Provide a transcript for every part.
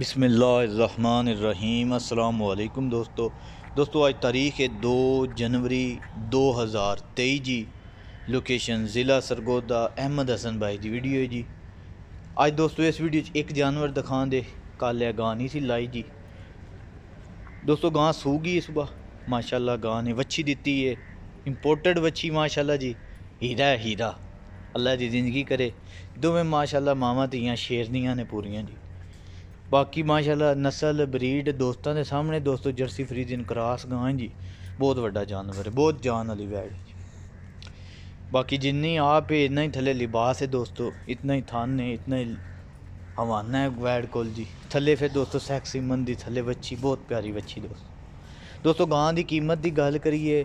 बसमीम् अल्लाम दोस्तों दोस्तों आज तारीख़ है दो जनवरी दो हजार तेई जी लोकेशन ज़िला सरगोदा अहमद हसन भाई की वीडियो है जी आज दोस्तों इस वीडियो एक जानवर दिखा दे कल है गां नहीं सी लाई जी दोस्तों गां सूगी सुबह माशाल्लाह गां ने वच्छी दी है इम्पोर्टेड वच्छी माशाल्लाह जी हीरा हीरा अल्लाह जी जिंदगी करे दोवें माशाला मावा धियाँ शेरनिया ने पूरिया जी बाकी ਮਾਸ਼ਾਅੱਲਾ नस्ल ब्रीड दोस्तों के सामने दोस्तों जर्सी ਫਰੀਜ਼ਨ ਕਰਾਸ ਗਾਂ ਜੀ ਬਹੁਤ ਵੱਡਾ ਜਾਨਵਰ ਹੈ ਬਹੁਤ ਜਾਨ ਵਾਲੀ ਵੈੜ बाकी जिन्नी आप है इतना ही थले लिबास है दोस्तों इतना ही थन है इतना ही हवाना है वैड कोल जी थले फिर दोस्तों सैक्सी मंदी थले बच्ची बहुत प्यारी बच्ची दोस्त दोस्तों गां की कीमत की गल करिए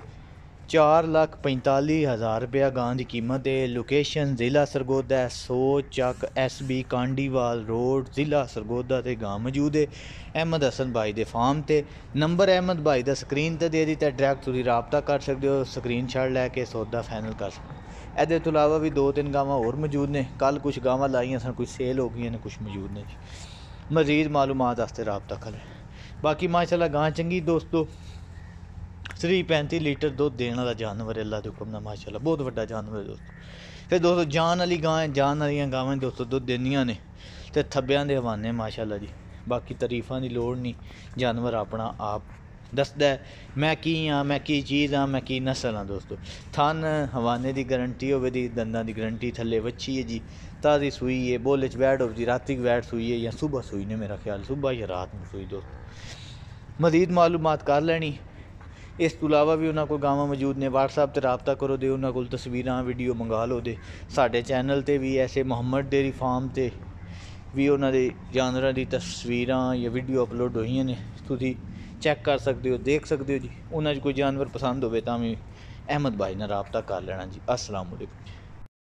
चार लख पताली हज़ार रुपया की कीमत है लोकेशन ज़िला सरगोदा सो Chak S B Kandiwal road ज़िला सरगोदा के गांव मौजूद है अहमद हसन भाई के फार्म से नंबर अहमद भाई का स्क्रीन पर दे दिता डायरैक्ट तुम रबता कर सकते हो स्क्रीन स्क्रीनशॉट लैके सौदा फाइनल कर सकते ਇਹਦੇ ਤੋਂ ਇਲਾਵਾ ਵੀ ਦੋ ਤਿੰਨ ਗਾਵਾਂ ਹੋਰ ਮੌਜੂਦ ਨੇ ਕੱਲ ਕੁਝ ਗਾਵਾਂ ਲਾਈਆਂ ਸਨ ਕੁਝ ਸੇਲ ਹੋ ਗਈਆਂ ਨੇ ਕੁਝ ਮੌਜੂਦ ਨੇ ਜੀ ਮਜ਼ੀਦ ਮਾਲੂਮਾਤ ਵਾਸਤੇ ਰਾਬਤਾ ਕਰੇ ਬਾਕੀ ਮਾਸ਼ਾਅੱਲਾ ਗਾਂ ਸਰੀ 35 ਲੀਟਰ ਦੁੱਧ ਦੇਣ ਵਾਲਾ ਜਾਨਵਰ ਅੱਲਾ ਦੇ ਹੁਕਮ ਨਾਲ ਮਾਸ਼ਾਅੱਲਾ ਬਹੁਤ ਵੱਡਾ ਜਾਨਵਰ ਦੋਸਤੋ ਫਿਰ ਦੋਸਤੋ ਜਾਨ ਵਾਲੀ ਗਾਂ ਹੈ ਜਾਨ ਵਾਲੀਆਂ ਗਾਵਾਂ ਦੋਸਤੋ ਦੁੱਧ ਦਿੰਦੀਆਂ ਨੇ ਤੇ ਥੱਬਿਆਂ ਦੇ ਹਵਾਨੇ ਮਾਸ਼ਾਅੱਲਾ ਜੀ ਬਾਕੀ ਤਾਰੀਫਾਂ ਦੀ ਲੋੜ ਨਹੀਂ ਜਾਨਵਰ ਆਪਣਾ ਆਪ ਦੱਸਦਾ ਮੈਂ ਕੀ ਆ ਮੈਂ ਕੀ ਚੀਜ਼ ਆ ਮੈਂ ਕੀ ਨਸਲ ਆ ਦੋਸਤੋ ਥਨ ਹਵਾਨੇ ਦੀ ਗਾਰੰਟੀ ਹੋਵੇ ਦੀ ਦੰਦਾਂ ਦੀ ਗਾਰੰਟੀ ਥੱਲੇ ਵੱਛੀ ਹੈ ਜੀ ਤਾਜ਼ੀ ਸੂਈ ਹੈ ਬੋਲੇ ਚ ਬੈਠ ਹੋਵੇ ਦੀ ਰਾਤੀ ਬੈਠ ਸੂਈ ਹੈ ਜਾਂ ਸਵੇਰ ਸੂਈ ਨੇ ਮੇਰਾ ਖਿਆਲ ਸਵੇਰ ਜਾਂ ਰਾਤ ਨੂੰ ਸੂਈ ਦੋਸਤੋ ਮਜ਼ੀਦ ਮਾਲੂਮਾਤ ਕਰ ਲੈਣੀ ਇਸ ਤੋਂ ਇਲਾਵਾ ਵੀ ਉਹਨਾਂ ਕੋਲ ਗਾਵਾਂ ਮੌਜੂਦ ਨੇ WhatsApp ਤੇ ਰਾਬਤਾ ਕਰੋ ਦੇ ਉਹਨਾਂ ਕੋਲ ਤਸਵੀਰਾਂ ਵੀਡੀਓ ਮੰਗਾ ਲਓ ਦੇ ਸਾਡੇ ਚੈਨਲ ਤੇ ਵੀ ਐਸੇ ਮੁਹੰਮਦ ਡੇਰੀ ਫਾਰਮ ਤੇ ਵੀ ਉਹਨਾਂ ਦੇ ਜਾਨਵਰਾਂ ਦੀ ਤਸਵੀਰਾਂ ਜਾਂ ਵੀਡੀਓ ਅਪਲੋਡ ਹੋਈਆਂ ਨੇ ਤੁਸੀਂ ਚੈੱਕ ਕਰ ਸਕਦੇ ਹੋ ਦੇਖ ਸਕਦੇ ਹੋ ਜੀ ਉਹਨਾਂ 'ਚ ਕੋਈ ਜਾਨਵਰ ਪਸੰਦ ਹੋਵੇ ਤਾਂ ਵੀ ਅਹਿਮਦ ਭਾਈ ਨਾਲ ਰਾਬਤਾ ਕਰ ਲੈਣਾ ਜੀ ਅਸਲਾਮੁਅਲੈਕੁਮ